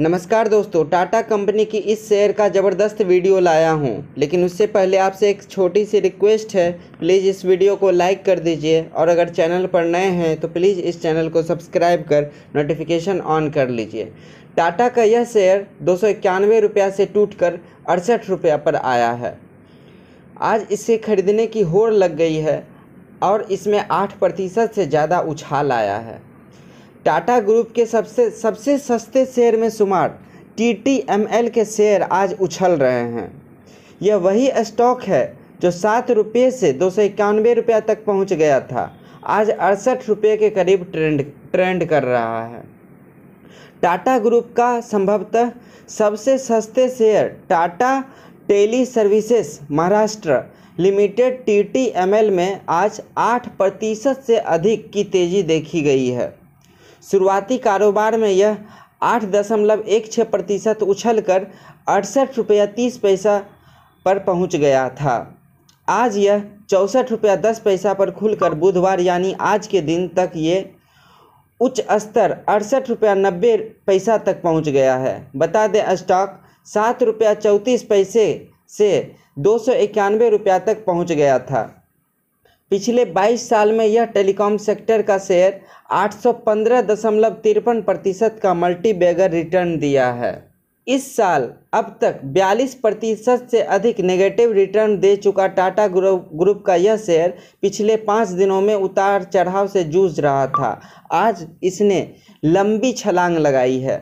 नमस्कार दोस्तों टाटा कंपनी की इस शेयर का ज़बरदस्त वीडियो लाया हूं लेकिन उससे पहले आपसे एक छोटी सी रिक्वेस्ट है प्लीज़ इस वीडियो को लाइक कर दीजिए और अगर चैनल पर नए हैं तो प्लीज़ इस चैनल को सब्सक्राइब कर नोटिफिकेशन ऑन कर लीजिए टाटा का यह शेयर दो सौ से टूट कर अड़सठ पर आया है आज इसे खरीदने की होड़ लग गई है और इसमें आठ प्रतिशत से ज़्यादा उछाल आया है टाटा ग्रुप के सबसे सबसे सस्ते शेयर में शुमार टी टी एम एल के शेयर आज उछल रहे हैं यह वही स्टॉक है जो सात रुपये से दो सौ इक्यानवे रुपया तक पहुंच गया था आज अड़सठ रुपये के करीब ट्रेंड ट्रेंड कर रहा है टाटा ग्रुप का संभवतः सबसे सस्ते share Tata teleservices Maharashtra limited T T M L में आज आठ प्रतिशत से अधिक की तेज़ी देखी गई है शुरुआती कारोबार में यह आठ दशमलव एक छः प्रतिशत उछल कर अड़सठ रुपया तीस पैसा पर पहुंच गया था आज यह चौंसठ रुपया दस पैसा पर खुलकर बुधवार यानी आज के दिन तक ये उच्च स्तर अड़सठ रुपया नब्बे पैसा तक पहुंच गया है बता दें स्टॉक सात रुपया चौंतीस पैसे से दो सौ इक्यानवे रुपया तक पहुंच गया था पिछले 22 साल में यह टेलीकॉम सेक्टर का शेयर आठ सौ प्रतिशत का मल्टी रिटर्न दिया है इस साल अब तक 42 प्रतिशत से अधिक नेगेटिव रिटर्न दे चुका टाटा ग्रुप का यह शेयर पिछले पाँच दिनों में उतार चढ़ाव से जूझ रहा था आज इसने लंबी छलांग लगाई है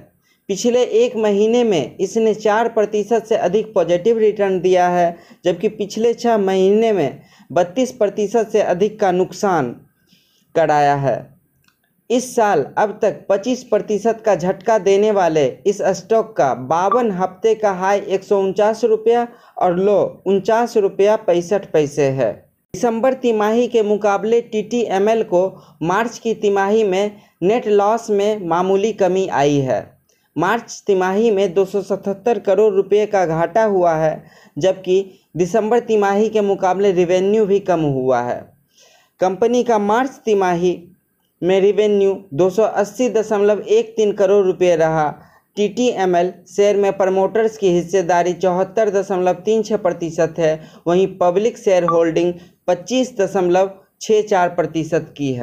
पिछले एक महीने में इसने चार प्रतिशत से अधिक पॉजिटिव रिटर्न दिया है जबकि पिछले छः महीने में बत्तीस प्रतिशत से अधिक का नुकसान कराया है इस साल अब तक 25 प्रतिशत का झटका देने वाले इस स्टॉक का बावन हफ्ते का हाई एक रुपया और लो उनचास रुपया पैंसठ पैसे है दिसंबर तिमाही के मुकाबले टी को मार्च की तिमाही में नेट लॉस में मामूली कमी आई है मार्च तिमाही में 277 करोड़ रुपए का घाटा हुआ है जबकि दिसंबर तिमाही के मुकाबले रिवेन्यू भी कम हुआ है कंपनी का मार्च तिमाही में रिवेन्यू 280.13 करोड़ रुपए रहा टीटीएमएल शेयर में प्रमोटर्स की हिस्सेदारी चौहत्तर दशमलव तीन छः प्रतिशत है वहीं पब्लिक शेयर होल्डिंग पच्चीस दशमलव छः चार प्रतिशत की है